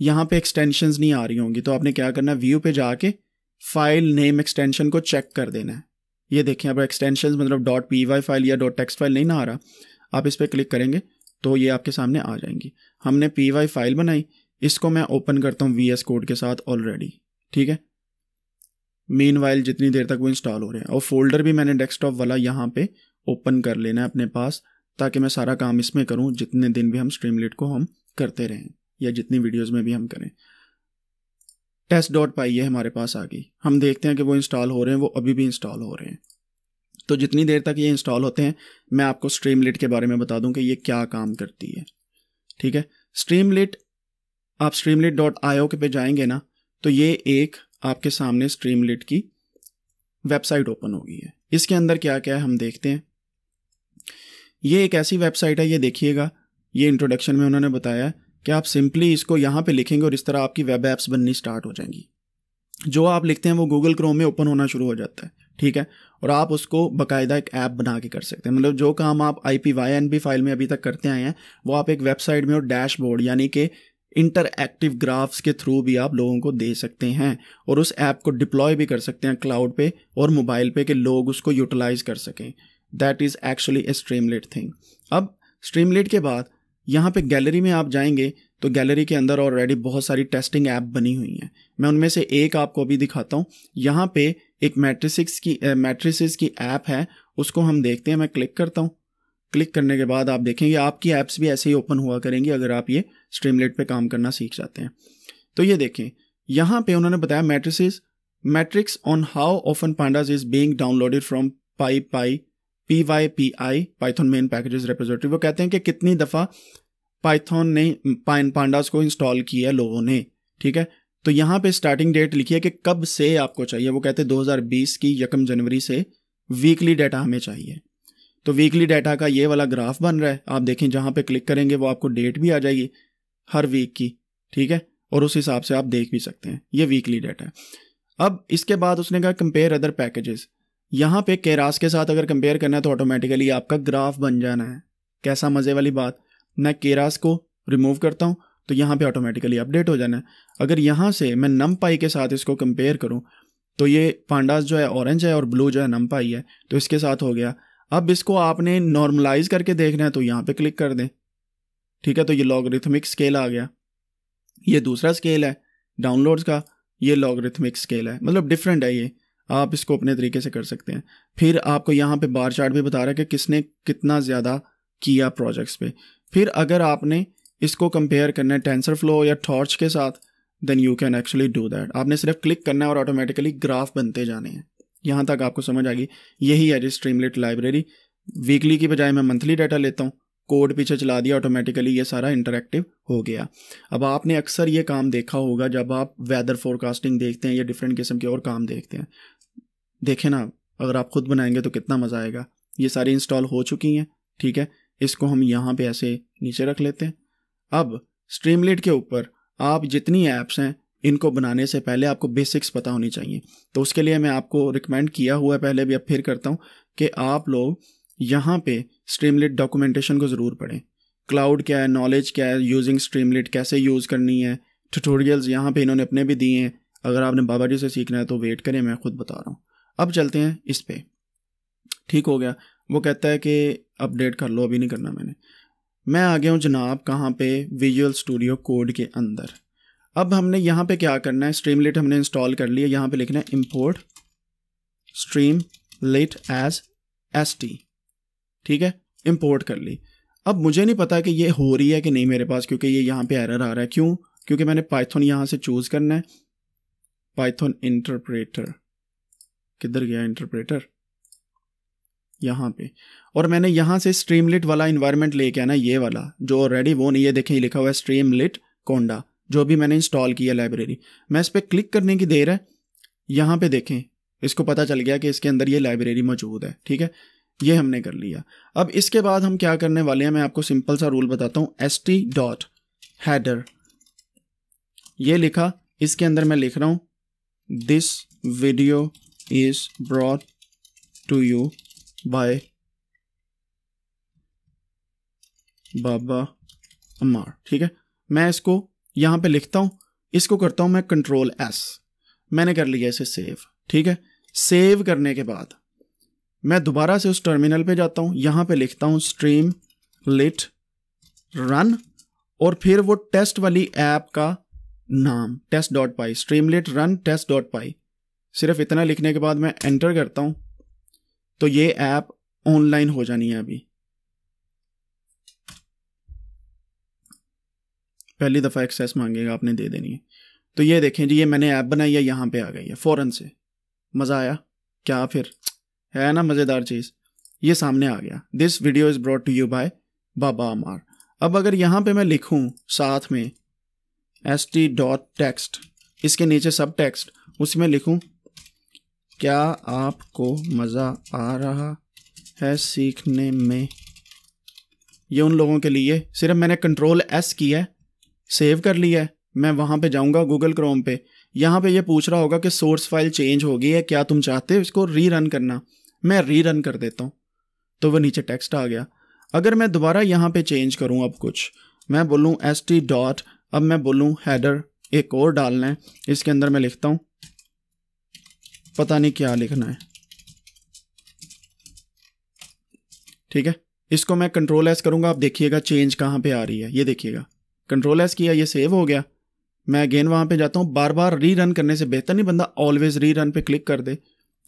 यहाँ पे एक्सटेंशंस नहीं आ रही होंगी तो आपने क्या करना है व्यू पे जाके फाइल नेम एक्सटेंशन को चेक कर देना है ये देखें अब एक्सटेंशन मतलब डॉट पी वाई फाइल या डॉट टेक्स्ट फाइल नहीं ना आ रहा आप इस पर क्लिक करेंगे तो ये आपके सामने आ जाएंगी हमने पी वाई फाइल बनाई इसको मैं ओपन करता हूँ वी एस कोड के साथ ऑलरेडी ठीक है मेन वाइल जितनी देर तक वो इंस्टॉल हो रहे हैं और फोल्डर भी मैंने डेस्कटॉप वाला यहाँ पे ओपन कर लेना है अपने पास ताकि मैं सारा काम इसमें करूँ जितने दिन भी हम स्ट्रीमलेट को हम करते रहें या जितनी वीडियोस में भी हम करें टेस्ट डॉट पाई है हमारे पास आ गई हम देखते हैं कि वो इंस्टॉल हो रहे हैं वो अभी भी इंस्टॉल हो रहे हैं तो जितनी देर तक ये इंस्टॉल होते हैं मैं आपको स्ट्रीमलेट के बारे में बता दूं कि ये क्या काम करती है ठीक है स्ट्रीमलेट आप स्ट्रीमलेट डॉट आई के पे जाएंगे ना तो ये एक आपके सामने स्ट्रीमलेट की वेबसाइट ओपन होगी है इसके अंदर क्या क्या है हम देखते हैं ये एक ऐसी वेबसाइट है ये देखिएगा ये इंट्रोडक्शन में उन्होंने बताया कि आप सिंपली इसको यहाँ पे लिखेंगे और इस तरह आपकी वेब ऐप्स बननी स्टार्ट हो जाएंगी जो आप लिखते हैं वो गूगल क्रोम में ओपन होना शुरू हो जाता है ठीक है और आप उसको बाकायदा एक ऐप बना के कर सकते हैं मतलब जो काम आप I P Y N B file में अभी तक करते आए हैं वो आप एक वेबसाइट में और डैशबोर्ड यानी कि इंटरएक्टिव ग्राफ्स के थ्रू भी आप लोगों को दे सकते हैं और उस ऐप को डिप्लॉय भी कर सकते हैं क्लाउड पे और मोबाइल पे कि लोग उसको यूटिलाइज कर सकें that is actually a Streamlit thing अब स्ट्रीमलेट के बाद यहाँ पे गैलरी में आप जाएंगे तो गैलरी के अंदर ऑलरेडी बहुत सारी टेस्टिंग ऐप बनी हुई हैं मैं उनमें से एक आपको अभी दिखाता हूँ यहाँ पे एक मैट्रिसिक्स की मैट्रिसिस की ऐप है उसको हम देखते हैं मैं क्लिक करता हूँ क्लिक करने के बाद आप देखेंगे आपकी ऐप्स भी ऐसे ही ओपन हुआ करेंगी अगर आप ये स्ट्रीमलेट पे काम करना सीख जाते हैं तो ये देखें यहाँ पे उन्होंने बताया matrices matrix on how often pandas is being downloaded from PyPI P Y P I Python main packages representative वो कहते हैं कि कितनी दफ़ा पाइथन ने पाइन पांडास को इंस्टॉल किया है लोगों ने ठीक है तो यहाँ पे स्टार्टिंग डेट लिखी है कि कब से आपको चाहिए वो कहते हैं 2020 की यकम जनवरी से वीकली डाटा हमें चाहिए तो वीकली डाटा का ये वाला ग्राफ बन रहा है आप देखें जहाँ पे क्लिक करेंगे वो आपको डेट भी आ जाएगी हर वीक की ठीक है और उस हिसाब से आप देख भी सकते हैं ये वीकली डाटा है अब इसके बाद उसने कहा कंपेयर अदर पैकेजेस यहाँ पे केरास के साथ अगर कंपेयर करना है तो ऑटोमेटिकली आपका ग्राफ बन जाना है कैसा मज़े वाली बात मैं केरास को रिमूव करता हूँ तो यहाँ पे ऑटोमेटिकली अपडेट हो जाना है अगर यहाँ से मैं नम पाई के साथ इसको कंपेयर करूँ तो ये पांडास जो है ऑरेंज है और ब्लू जो है नम पाई है तो इसके साथ हो गया अब इसको आपने नॉर्मलाइज करके देखना है तो यहाँ पर क्लिक कर दें ठीक है तो ये लॉगरिथमिक स्केल आ गया ये दूसरा स्केल है डाउनलोड्स का ये लॉगरिथमिक स्केल है मतलब डिफरेंट है ये आप इसको अपने तरीके से कर सकते हैं फिर आपको यहाँ पे बार चार्ट भी बता रहा है कि किसने कितना ज़्यादा किया प्रोजेक्ट्स पे फिर अगर आपने इसको कंपेयर करना है टेंसर फ्लो या टॉर्च के साथ then you can actually do that आपने सिर्फ क्लिक करना है और ऑटोमेटिकली ग्राफ बनते जाने हैं यहाँ तक आपको समझ आ गई यही है जी स्ट्रीमलेट लाइब्रेरी वीकली की बजाय मैं मंथली डाटा लेता हूँ कोड पीछे चला दिया ऑटोमेटिकली ये सारा इंटरेक्टिव हो गया अब आपने अक्सर ये काम देखा होगा जब आप वेदर फोरकास्टिंग देखते हैं या डिफरेंट किस्म के और काम देखते हैं देखें ना अगर आप खुद बनाएंगे तो कितना मज़ा आएगा ये सारी इंस्टॉल हो चुकी हैं ठीक है इसको हम यहाँ पे ऐसे नीचे रख लेते हैं अब स्ट्रीमलेट के ऊपर आप जितनी ऐप्स हैं इनको बनाने से पहले आपको बेसिक्स पता होनी चाहिए तो उसके लिए मैं आपको रिकमेंड किया हुआ है पहले भी अब फिर करता हूँ कि आप लोग यहाँ पे स्ट्रीमलेट डॉक्यूमेंटेशन को ज़रूर पढ़ें क्लाउड क्या है नॉलेज क्या है यूजिंग स्ट्रीमलेट कैसे यूज़ करनी है ट्यूटोरियल्स यहाँ पे इन्होंने अपने भी दिए हैं अगर आपने बाबा जी से सीखना है तो वेट करें मैं खुद बता रहा हूँ अब चलते हैं इस पर ठीक हो गया वो कहता है कि अपडेट कर लो अभी नहीं करना मैंने मैं आ गया हूँ जनाब कहाँ पे विजुअल स्टूडियो कोड के अंदर अब हमने यहाँ पे क्या करना है स्ट्रीमलेट हमने इंस्टॉल कर लिया यहाँ पे लिखना है import Streamlit as S T ठीक है इम्पोर्ट कर ली अब मुझे नहीं पता कि ये हो रही है कि नहीं मेरे पास क्योंकि ये यहाँ पे एरर आ रहा है क्यों क्योंकि मैंने पाइथन यहाँ से चूज़ करना है पाइथन इंटरप्रेटर किधर गया इंटरप्रेटर यहाँ पे और मैंने यहाँ से स्ट्रीमलिट वाला इन्वायरमेंट लेके आना ये वाला जो ऑलरेडी वो नहीं है देखिए लिखा हुआ है स्ट्रीम लिट कोंडा जो भी मैंने इंस्टॉल किया लाइब्रेरी मैं इस पर क्लिक करने की देर है यहाँ पे देखें इसको पता चल गया कि इसके अंदर ये लाइब्रेरी मौजूद है ठीक है ये हमने कर लिया अब इसके बाद हम क्या करने वाले हैं मैं आपको सिंपल सा रूल बताता हूँ एस टी डॉट हैडर ये लिखा इसके अंदर मैं लिख रहा हूँ this video is brought to you by Baba Amar ठीक है मैं इसको यहाँ पे लिखता हूँ इसको करता हूँ मैं कंट्रोल एस मैंने कर लिया इसे सेव ठीक है सेव करने के बाद मैं दोबारा से उस टर्मिनल पे जाता हूँ यहाँ पे लिखता हूँ स्ट्रीम लिट रन और फिर वो टेस्ट वाली ऐप का नाम test dot py Streamlit run test dot py सिर्फ इतना लिखने के बाद मैं एंटर करता हूँ तो ये ऐप ऑनलाइन हो जानी है अभी पहली दफ़ा एक्सेस मांगेगा आपने दे देनी है तो ये देखें जी ये मैंने ऐप बनाई है यहाँ पे आ गई है फ़ौरन से मज़ा आया क्या फिर है ना मज़ेदार चीज़ ये सामने आ गया this video is brought to you by Baba Amar अब अगर यहाँ पे मैं लिखूँ साथ में एस टी डॉट टेक्स्ट इसके नीचे सब टेक्स्ट उसमें लिखूँ क्या आपको मज़ा आ रहा है सीखने में ये उन लोगों के लिए सिर्फ मैंने कंट्रोल एस किया है सेव कर लिया है मैं वहाँ पे जाऊँगा गूगल क्रोम पे यहाँ पे ये पूछ रहा होगा कि सोर्स फाइल चेंज हो गई है क्या तुम चाहते हो इसको रन करना मैं री रन कर देता हूँ तो वह नीचे टेक्स्ट आ गया अगर मैं दोबारा यहाँ पे चेंज करूँ अब कुछ मैं बोलूँ एस टी डॉट अब मैं बोलूँ हैडर एक और डालना है इसके अंदर मैं लिखता हूँ पता नहीं क्या लिखना है ठीक है इसको मैं कंट्रोल एस करूँगा आप देखिएगा चेंज कहाँ पे आ रही है ये देखिएगा कंट्रोल एस किया ये सेव हो गया मैं अगेन वहाँ पे जाता हूँ बार बार री रन करने से बेहतर नहीं बंदा ऑलवेज री रन पे क्लिक कर दे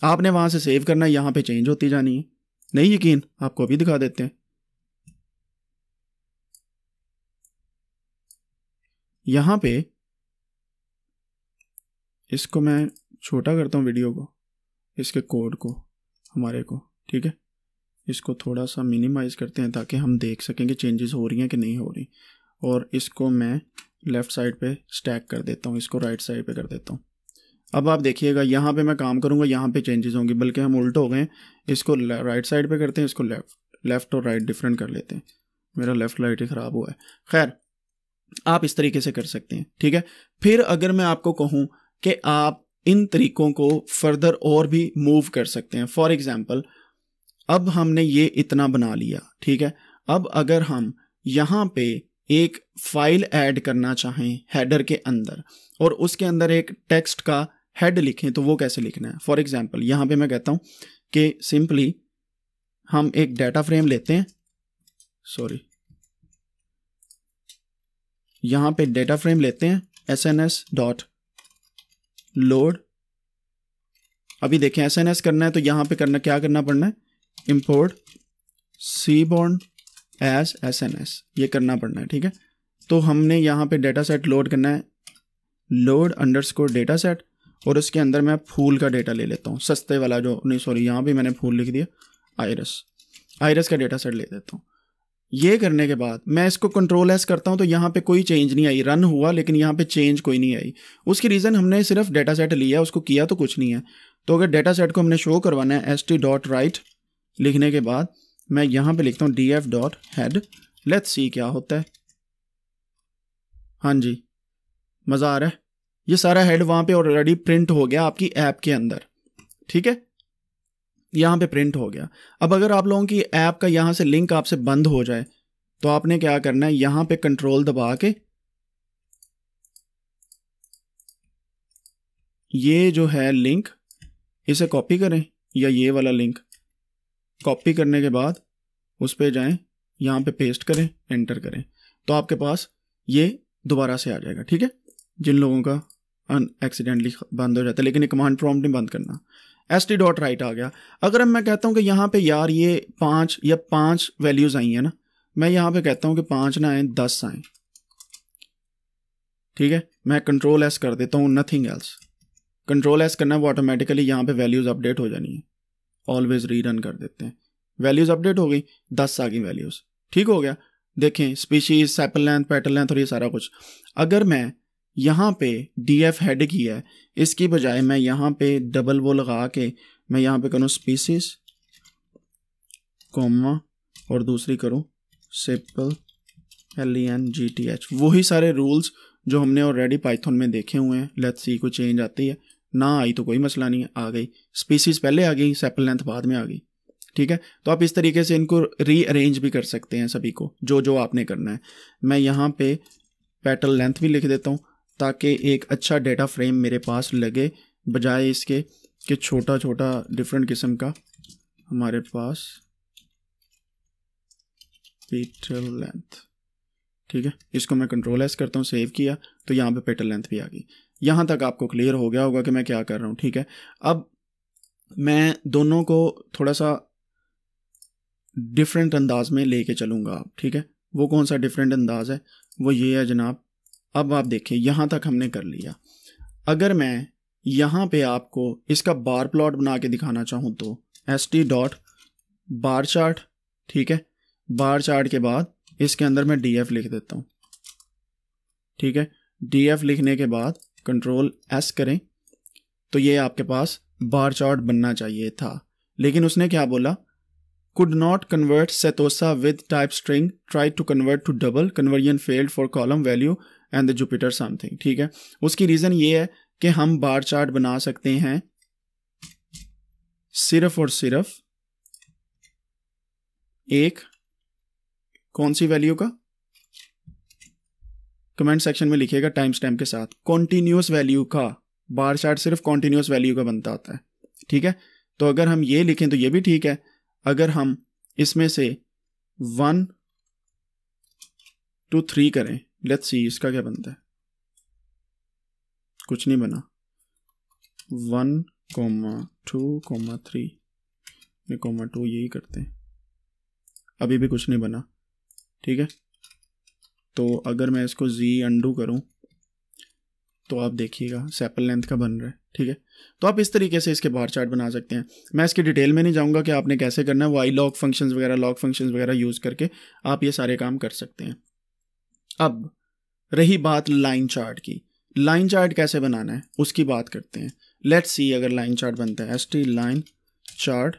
आपने वहाँ से सेव करना है यहाँ पे चेंज होती जानी है नहीं यकीन आपको अभी दिखा देते हैं यहाँ पे इसको मैं छोटा करता हूँ वीडियो को इसके कोड को हमारे को ठीक है इसको थोड़ा सा मिनिमाइज़ करते हैं ताकि हम देख सकें कि चेंजेस हो रही हैं कि नहीं हो रही और इसको मैं लेफ़्ट साइड पे स्टैक कर देता हूँ इसको राइट साइड पे कर देता हूँ अब आप देखिएगा यहाँ पे मैं काम करूँगा यहाँ पे चेंजेस होंगे बल्कि हम उल्ट हो गए इसको राइट साइड पे करते हैं इसको लेफ्ट लेफ्ट और राइट डिफरेंट कर लेते हैं मेरा लेफ्ट राइट ही ख़राब हुआ है खैर आप इस तरीके से कर सकते हैं ठीक है फिर अगर मैं आपको कहूँ कि आप इन तरीकों को फर्दर और भी मूव कर सकते हैं फॉर एग्ज़ाम्पल अब हमने ये इतना बना लिया ठीक है अब अगर हम यहाँ पे एक फाइल ऐड करना चाहें हेडर के अंदर और उसके अंदर एक टेक्स्ट का हेड लिखें तो वो कैसे लिखना है फॉर एग्जाम्पल यहाँ पे मैं कहता हूँ कि सिंपली हम एक डाटा फ्रेम लेते हैं सॉरी यहाँ पे डाटा फ्रेम लेते हैं S N S dot load अभी देखें एस एन एस करना है तो यहाँ पे करना क्या करना पड़ना है import seaborn as S N S ये करना पड़ना है ठीक है तो हमने यहाँ पे डेटा सेट लोड करना है load underscore data set और इसके अंदर मैं फूल का डेटा ले लेता हूँ सस्ते वाला जो नहीं सॉरी यहाँ भी मैंने फूल लिख दिया आयरस आयरस का डेटा सेट ले देता हूँ ये करने के बाद मैं इसको कंट्रोल एस करता हूँ तो यहाँ पे कोई चेंज नहीं आई रन हुआ लेकिन यहाँ पे चेंज कोई नहीं आई उसकी रीज़न हमने सिर्फ डेटा सेट लिया उसको किया तो कुछ नहीं है तो अगर डेटा सेट को हमने शो करवाना है एस टी डॉट राइट लिखने के बाद मैं यहाँ पे लिखता हूँ D F dot head let's see क्या होता है हाँ जी मज़ा आ रहा है ये सारा हेड वहाँ पे ऑलरेडी प्रिंट हो गया आपकी ऐप के अंदर ठीक है यहाँ पे प्रिंट हो गया अब अगर आप लोगों की ऐप का यहाँ से लिंक आपसे बंद हो जाए तो आपने क्या करना है यहाँ पे कंट्रोल दबा के ये जो है लिंक इसे कॉपी करें या ये वाला लिंक कॉपी करने के बाद उस पर जाए यहाँ पे पेस्ट करें एंटर करें तो आपके पास ये दोबारा से आ जाएगा ठीक है जिन लोगों का एक्सीडेंटली बंद हो जाता है लेकिन ये कमांड प्रॉम्प्ट नहीं बंद करना एस टी डॉट राइट आ गया अगर अब मैं कहता हूँ कि यहाँ पे यार ये पाँच या पाँच वैल्यूज़ आई हैं ना मैं यहाँ पे कहता हूँ कि पाँच ना आए दस आए ठीक है मैं कंट्रोल एस कर देता हूँ नथिंग एल्स कंट्रोल एस करना वो ऑटोमेटिकली यहाँ पे वैल्यूज़ अपडेट हो जानी है ऑलवेज रीरन कर देते हैं वैल्यूज़ अपडेट हो गई दस आ गई वैल्यूज़ ठीक हो गया देखें species sepal length petal length और ये सारा कुछ अगर मैं यहाँ पे डी एफ हेड की है इसकी बजाय मैं यहाँ पे डबल वो लगा के मैं यहाँ पे करूँ स्पीसीस कॉमा और दूसरी करूँ sepal L E N G T H वही सारे रूल्स जो हमने ऑलरेडी पाइथन में देखे हुए हैं लेट्स सी को चेंज आती है ना आई तो कोई मसला नहीं है आ गई स्पीसीज पहले आ गई सेपल लेंथ बाद में आ गई ठीक है तो आप इस तरीके से इनको रीअरेंज भी कर सकते हैं सभी को जो जो आपने करना है मैं यहाँ पे पेटल लेंथ भी लिख देता हूँ ताकि एक अच्छा डेटा फ्रेम मेरे पास लगे बजाय इसके कि छोटा छोटा डिफरेंट किस्म का हमारे पास पेटल लेंथ ठीक है इसको मैं कंट्रोल एस करता हूँ सेव किया तो यहाँ पे पेटल लेंथ भी आ गई यहाँ तक आपको क्लियर हो गया होगा कि मैं क्या कर रहा हूँ ठीक है अब मैं दोनों को थोड़ा सा डिफरेंट अंदाज में लेके चलूँगा आप ठीक है वो कौन सा डिफरेंट अंदाज है वो ये है जनाब अब आप देखें यहाँ तक हमने कर लिया अगर मैं यहाँ पे आपको इसका बार प्लॉट बना के दिखाना चाहूँ तो S T dot bar chart ठीक है बार चार्ट के बाद इसके अंदर मैं डी एफ लिख देता हूँ ठीक है डी एफ लिखने के बाद कंट्रोल एस करें तो ये आपके पास बार चार्ट बनना चाहिए था लेकिन उसने क्या बोला could not convert setosa with type string try to convert to double conversion failed for column value and the Jupyter something ठीक है उसकी रीज़न ये है कि हम बार चार्ट बना सकते हैं सिर्फ और सिर्फ एक कौन सी वैल्यू का कमेंट सेक्शन में लिखिएगा टाइम स्टैम्प के साथ कॉन्टिन्यूस वैल्यू का बार चार्ट सिर्फ कॉन्टिन्यूस वैल्यू का बनता आता है ठीक है तो अगर हम ये लिखें तो ये भी ठीक है अगर हम इसमें से वन टू थ्री करें लेट्स सी इसका क्या बनता है कुछ नहीं बना one comma two comma three ये कोमा टू यही करते हैं अभी भी कुछ नहीं बना ठीक है तो अगर मैं इसको जी अंडू करूं तो आप देखिएगा सेपल लेंथ का बन रहा है ठीक है तो आप इस तरीके से इसके बाहर चार्ट बना सकते हैं मैं इसकी डिटेल में नहीं जाऊंगा कि आपने कैसे करना है वो आई लॉग फंक्शंस वगैरह लॉग फंक्शंस वगैरह यूज़ करके आप ये सारे काम कर सकते हैं अब रही बात लाइन चार्ट की लाइन चार्ट कैसे बनाना है उसकी बात करते हैं लेट्स सी अगर लाइन चार्ट बनता है एस टी लाइन चार्ट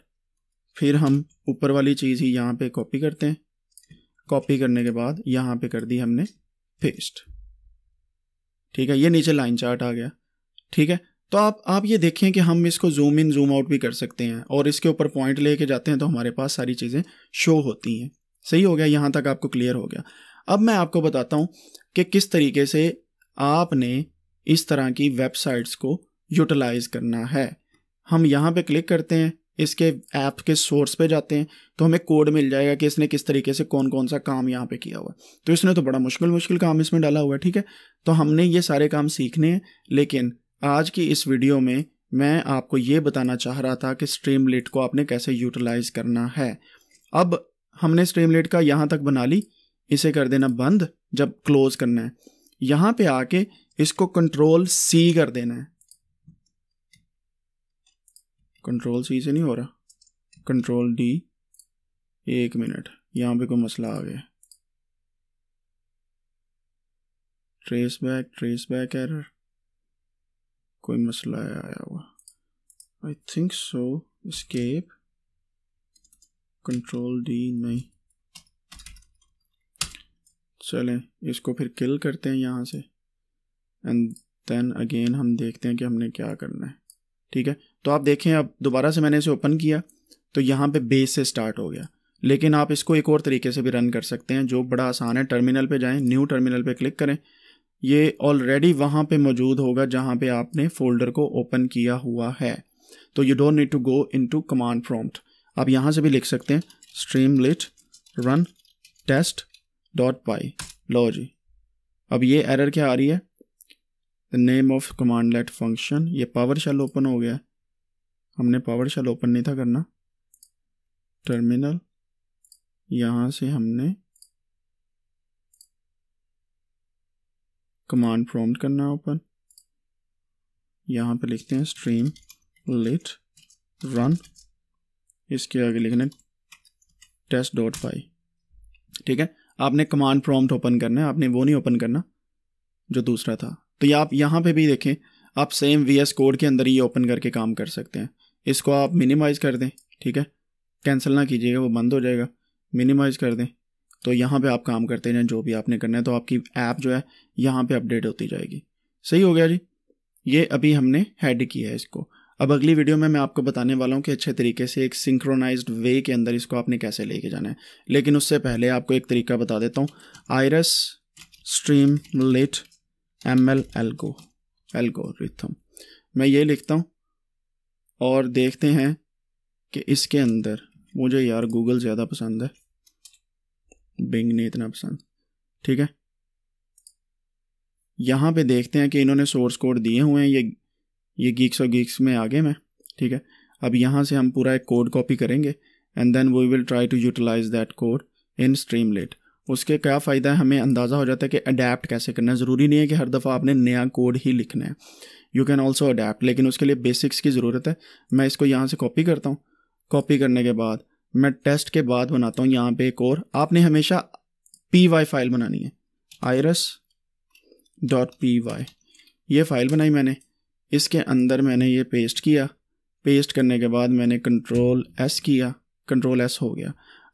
फिर हम ऊपर वाली चीज़ ही यहाँ पे कॉपी करते हैं कॉपी करने के बाद यहाँ पे कर दी हमने पेस्ट ठीक है ये नीचे लाइन चार्ट आ गया ठीक है तो आप आप ये देखें कि हम इसको जूम इन जूम आउट भी कर सकते हैं और इसके ऊपर पॉइंट लेके जाते हैं तो हमारे पास सारी चीज़ें शो होती हैं सही हो गया यहाँ तक आपको क्लियर हो गया अब मैं आपको बताता हूँ कि किस तरीके से आपने इस तरह की वेबसाइट्स को यूटिलाइज करना है हम यहाँ पे क्लिक करते हैं इसके ऐप के सोर्स पे जाते हैं तो हमें कोड मिल जाएगा कि इसने किस तरीके से कौन कौन सा काम यहाँ पे किया हुआ तो इसने तो बड़ा मुश्किल मुश्किल काम इसमें डाला हुआ है ठीक है तो हमने ये सारे काम सीखने हैं लेकिन आज की इस वीडियो में मैं आपको ये बताना चाह रहा था कि स्ट्रीम को आपने कैसे यूटिलाइज करना है अब हमने स्ट्रीम का यहाँ तक बना ली इसे कर देना बंद जब क्लोज करना है यहां पे आके इसको कंट्रोल सी कर देना है कंट्रोल सी से नहीं हो रहा कंट्रोल डी एक मिनट यहाँ पे कोई मसला आ गया traceback traceback error कोई मसला आया हुआ I think so escape control D नहीं चलें इसको फिर किल करते हैं यहाँ से एंड देन अगेन हम देखते हैं कि हमने क्या करना है ठीक है तो आप देखें अब दोबारा से मैंने इसे ओपन किया तो यहाँ पे बेस से स्टार्ट हो गया लेकिन आप इसको एक और तरीके से भी रन कर सकते हैं जो बड़ा आसान है टर्मिनल पे जाएं न्यू टर्मिनल पे क्लिक करें ये ऑलरेडी वहाँ पे मौजूद होगा जहाँ पे आपने फोल्डर को ओपन किया हुआ है तो you don't need to go in to command prompt आप यहाँ से भी लिख सकते हैं Streamlit run test dot py लो जी अब ये एरर क्या आ रही है the name of command let function ये पावर शेल ओपन हो गया हमने पावर शेल ओपन नहीं था करना टर्मिनल यहाँ से हमने कमांड प्रॉम्प्ट करना ओपन यहाँ पे लिखते हैं स्ट्रीम लिट रन इसके आगे लिखना टेस्ट डॉट पाई ठीक है आपने कमांड प्रॉम्प्ट ओपन करना है आपने वो नहीं ओपन करना जो दूसरा था तो ये आप यहाँ पे भी देखें आप सेम वी एस कोड के अंदर ही ओपन करके काम कर सकते हैं इसको आप मिनिमाइज़ कर दें ठीक है कैंसिल ना कीजिएगा वो बंद हो जाएगा मिनिमाइज़ कर दें तो यहाँ पे आप काम करते रहें जो भी आपने करना है तो आपकी ऐप जो है यहाँ पे अपडेट होती जाएगी सही हो गया जी ये अभी हमने हेड किया है इसको अब अगली वीडियो में मैं आपको बताने वाला हूँ कि अच्छे तरीके से एक सिंक्रोनाइज्ड वे के अंदर इसको आपने कैसे लेके जाना है लेकिन उससे पहले आपको एक तरीका बता देता हूँ iris Streamlit M L algorithm मैं ये लिखता हूँ और देखते हैं कि इसके अंदर मुझे यार गूगल ज़्यादा पसंद है बिंग नहीं इतना पसंद ठीक है यहाँ पे देखते हैं कि इन्होंने सोर्स कोड दिए हुए हैं ये ये गीक्स और गीक्स में आ गए मैं ठीक है अब यहाँ से हम पूरा एक कोड कॉपी करेंगे and then we will try to utilize that code in stream उसके क्या फ़ायदा है हमें अंदाज़ा हो जाता है कि अडेप्ट कैसे करना है ज़रूरी नहीं है कि हर दफ़ा आपने नया कोड ही लिखना है यू कैन ऑल्सो अडेप्ट लेकिन उसके लिए बेसिक्स की ज़रूरत है मैं इसको यहाँ से कॉपी करता हूँ कॉपी करने के बाद मैं टेस्ट के बाद बनाता हूँ यहाँ पे एक और आपने हमेशा पी वाई फाइल बनानी है आयरस डॉट पी वाई ये फाइल बनाई मैंने इसके अंदर मैंने ये पेस्ट किया पेस्ट करने के बाद मैंने कंट्रोल एस किया कंट्रोल एस हो गया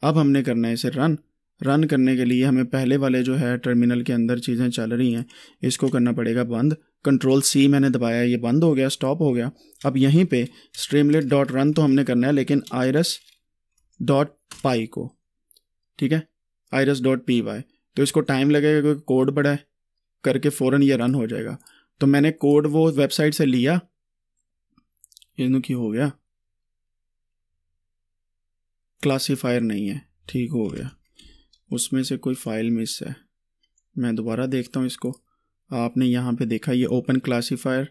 अब हमने करना है इसे रन रन करने के लिए हमें पहले वाले जो है टर्मिनल के अंदर चीज़ें चल रही हैं इसको करना पड़ेगा बंद कंट्रोल सी मैंने दबाया ये बंद हो गया स्टॉप हो गया अब यहीं पे स्ट्रीमलेट डॉट रन तो हमने करना है लेकिन आयरस डॉट पाई को ठीक है आयरस डॉट पी वाई तो इसको टाइम लगेगा क्योंकि कोड बड़ा है करके फ़ौरन ये रन हो जाएगा तो मैंने कोड वो वेबसाइट से लिया इन तो की हो गया क्लासीफायर नहीं है ठीक हो गया उसमें से कोई फाइल मिस है मैं दोबारा देखता हूँ इसको आपने यहाँ पे देखा ये open classifier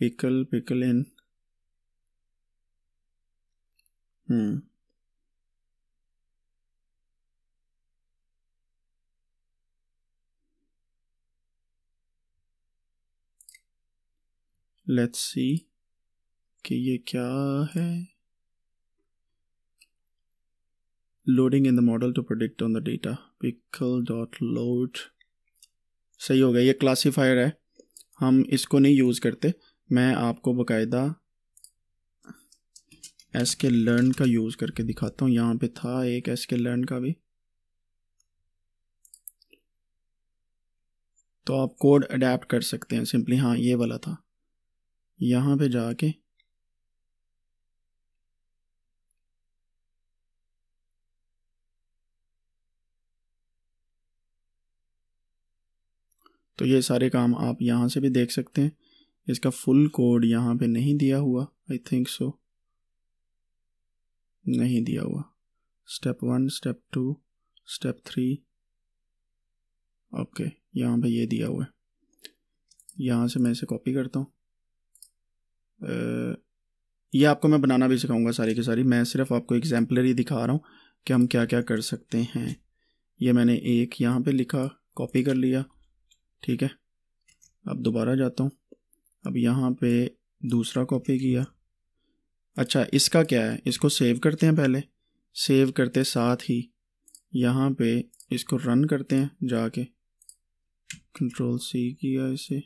pickle pickle in hmm let's see कि ये क्या है loading in the model to predict on the data pickle dot load सही हो गया ये क्लासीफायर है हम इसको नहीं यूज़ करते मैं आपको बकायदा एस के लर्न का यूज़ करके दिखाता हूँ यहाँ पे था एक एस के लर्न का भी तो आप कोड अडेप्ट कर सकते हैं सिंपली हाँ ये वाला था यहाँ पे जाके तो ये सारे काम आप यहाँ से भी देख सकते हैं इसका फुल कोड यहाँ पे नहीं दिया हुआ आई थिंक सो नहीं दिया हुआ step one step two step three okay यहाँ पे ये दिया हुआ है यहाँ से मैं इसे कॉपी करता हूँ ये आपको मैं बनाना भी सिखाऊंगा सारी की सारी मैं सिर्फ आपको एग्जाम्पलरी दिखा रहा हूँ कि हम क्या क्या कर सकते हैं ये मैंने एक यहाँ पे लिखा कॉपी कर लिया ठीक है अब दोबारा जाता हूँ अब यहाँ पे दूसरा कॉपी किया अच्छा इसका क्या है इसको सेव करते हैं पहले सेव करते साथ ही यहाँ पे इसको रन करते हैं जाके कंट्रोल सी किया इसे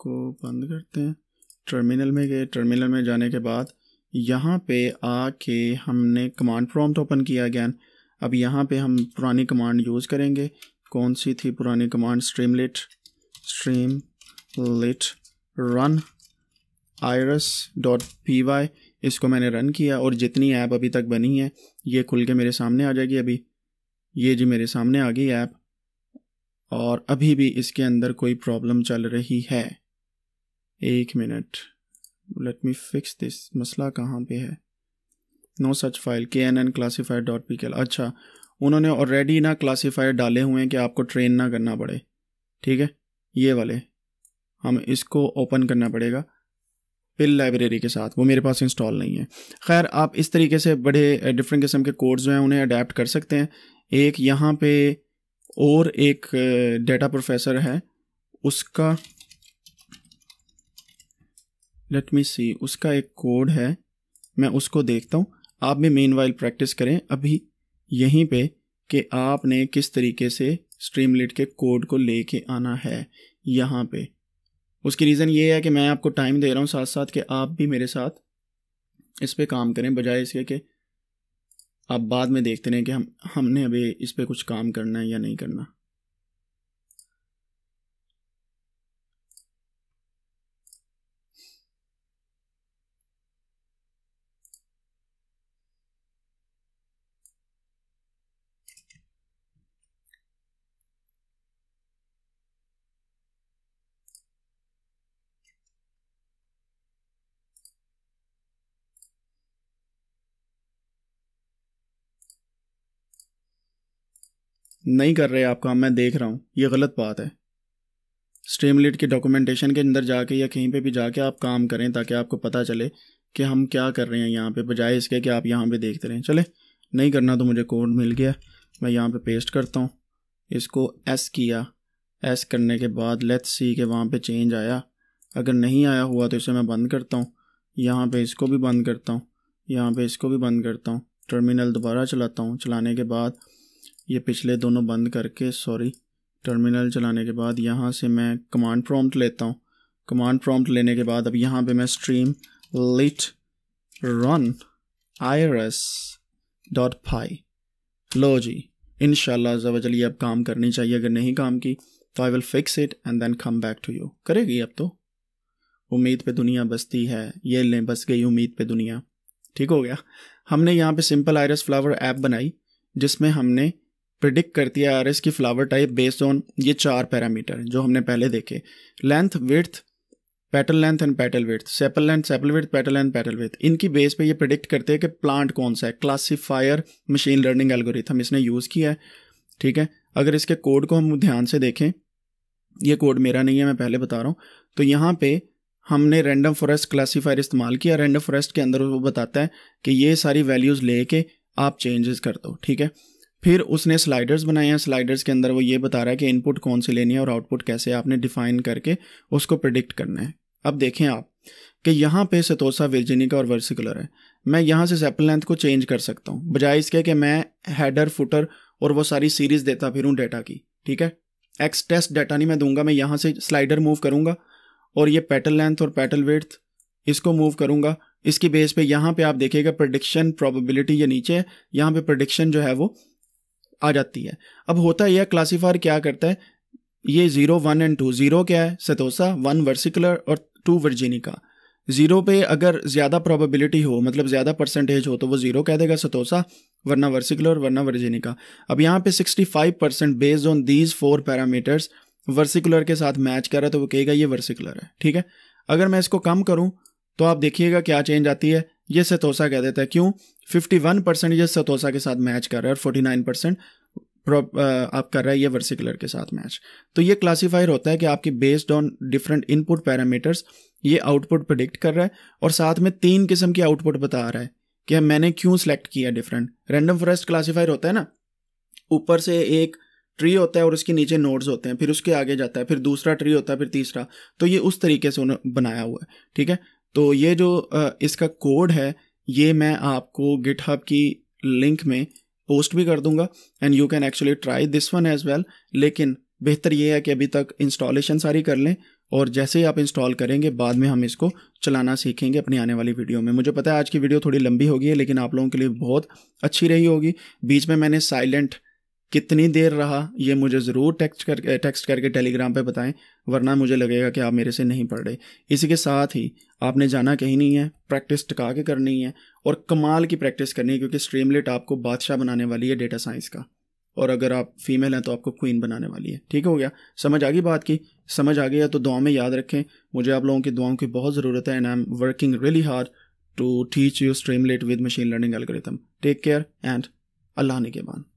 को बंद करते हैं टर्मिनल में गए टर्मिनल में जाने के बाद यहाँ पे आके हमने कमांड प्रॉम्प्ट ओपन किया अगैन अब यहाँ पे हम पुरानी कमांड यूज़ करेंगे कौन सी थी पुरानी command Streamlit Streamlit run iris dot P Y इसको मैंने रन किया और जितनी ऐप अभी तक बनी है ये खुल के मेरे सामने आ जाएगी अभी ये जी मेरे सामने आ गई ऐप और अभी भी इसके अंदर कोई प्रॉब्लम चल रही है एक minute let me fix this मसला कहाँ पे है no such file K N N classifier dot P K अच्छा उन्होंने ऑलरेडी ना क्लासीफायर डाले हुए हैं कि आपको ट्रेन ना करना पड़े ठीक है ये वाले हम इसको ओपन करना पड़ेगा पिल लाइब्रेरी के साथ वो मेरे पास इंस्टॉल नहीं है खैर आप इस तरीके से बड़े डिफरेंट किस्म के कोड्स जो हैं उन्हें अडेप्ट कर सकते हैं एक यहाँ पे और एक डेटा प्रोफेसर है उसका लेट मी सी उसका एक कोड है मैं उसको देखता हूँ आप भी मेन वाइल प्रैक्टिस करें अभी यहीं पे कि आपने किस तरीके से स्ट्रीमलेट के कोड को लेके आना है यहाँ पे उसकी रीज़न ये है कि मैं आपको टाइम दे रहा हूँ साथ साथ कि आप भी मेरे साथ इस पर काम करें बजाय इसके कि आप बाद में देखते रहें कि हम हमने अभी इस पर कुछ काम करना है या नहीं करना नहीं कर रहे आप काम मैं देख रहा हूँ ये गलत बात है लिट के डॉक्यूमेंटेशन के अंदर जाके या कहीं पे भी जाके आप काम करें ताकि आपको पता चले कि हम क्या कर रहे हैं यहाँ पे बजाय इसके कि आप यहाँ पे देखते रहें चले नहीं करना तो मुझे कोड मिल गया मैं यहाँ पे पेस्ट करता हूँ इसको एस किया एस करने के बाद लेथ सी के वहाँ पे चेंज आया अगर नहीं आया हुआ तो इसे मैं बंद करता हूँ यहाँ पर इसको भी बंद करता हूँ यहाँ पर इसको भी बंद करता हूँ टर्मिनल दोबारा चलाता हूँ चलाने के बाद ये पिछले दोनों बंद करके सॉरी टर्मिनल चलाने के बाद यहाँ से मैं कमांड प्रॉम्प्ट लेता हूँ कमांड प्रॉम्प्ट लेने के बाद अब यहाँ पे मैं Streamlit run iris dot py लो जी इन चलिए अब काम करनी चाहिए अगर नहीं काम की तो I will fix it and then come back to you करेगी अब तो उम्मीद पे दुनिया बसती है ये ले बस गई उम्मीद पे दुनिया ठीक हो गया हमने यहाँ पे सिंपल आयरस फ्लावर ऐप बनाई जिसमें हमने प्रिडिक्ट करती है आर की फ्लावर टाइप बेस्ड ऑन ये चार पैरामीटर जो हमने पहले देखे length with petal length and petal width sepal length sepal with petal and petal width इनकी बेस पे ये प्रिडिक्ट करते हैं कि प्लांट कौन सा है क्लासीफायर मशीन लर्निंग एल्गोरिथम इसने यूज़ किया है ठीक है अगर इसके कोड को हम ध्यान से देखें ये कोड मेरा नहीं है मैं पहले बता रहा हूँ तो यहाँ पे हमने रैंडम फॉरेस्ट क्लासीफायर इस्तेमाल किया रैंडम फॉरेस्ट के अंदर वो बताता है कि ये सारी वैल्यूज़ लेके आप चेंजेस कर दो ठीक है फिर उसने स्लाइडर्स बनाए हैं स्लाइडर्स के अंदर वो ये बता रहा है कि इनपुट कौन से लेनी है और आउटपुट कैसे आपने डिफाइन करके उसको प्रिडिक्ट करना है अब देखें आप कि यहाँ पे सतोसा वर्जिनिका और वर्सिकुलर है मैं यहाँ से सेपल लेंथ को चेंज कर सकता हूँ बजाय इसके कि मैं हेडर फुटर और वो सारी सीरीज़ देता फिरूँ डेटा की ठीक है एक्स टेस्ट डेटा नहीं मैं दूंगा मैं यहाँ से स्लाइडर मूव करूँगा और ये पेटल लेंथ और पेटल वेथ इसको मूव करूँगा इसकी बेस पे यहाँ पे आप देखिएगा प्रडिक्शन प्रोबेबिलिटी ये नीचे है यहाँ पे प्रडिक्शन जो है वो आ जाती है अब होता यह क्लासीफायर क्या करता है ये zero one and two zero क्या है सतोसा वन वर्सिकुलर और टू वर्जीनिका ज़ीरो पे अगर ज़्यादा प्रोबेबिलिटी हो मतलब ज़्यादा परसेंटेज हो तो वो ज़ीरो कह देगा सतोसा वरना वर्सिकुलर वरना वर्जीनिका अब यहाँ पे 65 percent based on these four parameters versicolor के साथ मैच कर रहा है तो वो कहेगा ये वर्सिकुलर है ठीक है अगर मैं इसको कम करूँ तो आप देखिएगा क्या चेंज आती है ये सतोसा कह देता है क्यों 51 परसेंट ये सतोसा के साथ मैच कर रहा है और 49 परसेंट आप कर रहा है ये वर्सिकुलर के साथ मैच तो ये क्लासीफायर होता है कि आपकी based on different input parameters ये आउटपुट प्रिडिक्ट कर रहा है और साथ में तीन किस्म की आउटपुट बता रहा है कि मैंने क्यों सेलेक्ट किया डिफरेंट रैंडम फॉरेस्ट क्लासीफायर होता है ना ऊपर से एक ट्री होता है और उसके नीचे नोड्स होते हैं फिर उसके आगे जाता है फिर दूसरा ट्री होता है फिर तीसरा तो ये उस तरीके से उन्हें बनाया हुआ है ठीक है तो ये जो इसका कोड है ये मैं आपको गिटहब की लिंक में पोस्ट भी कर दूंगा and you can actually try this one as well लेकिन बेहतर ये है कि अभी तक इंस्टॉलेशन सारी कर लें और जैसे ही आप इंस्टॉल करेंगे बाद में हम इसको चलाना सीखेंगे अपनी आने वाली वीडियो में मुझे पता है आज की वीडियो थोड़ी लंबी होगी लेकिन आप लोगों के लिए बहुत अच्छी रही होगी बीच में मैंने साइलेंट कितनी देर रहा ये मुझे ज़रूर टेक्स्ट कर टेक्स्ट करके टेलीग्राम पे बताएं वरना मुझे लगेगा कि आप मेरे से नहीं पढ़ रहे इसी के साथ ही आपने जाना कहीं नहीं है प्रैक्टिस टका के करनी है और कमाल की प्रैक्टिस करनी है क्योंकि स्ट्रीमलेट आपको बादशाह बनाने वाली है डेटा साइंस का और अगर आप फीमेल हैं तो आपको क्वीन बनाने वाली है ठीक हो गया समझ आ गई बात की समझ आ गया तो दुआ में याद रखें मुझे आप लोगों की दुआओं की बहुत ज़रूरत है and I am working really hard to teach you Streamlit with machine learning algorithm take care and अल्लाह ने के बान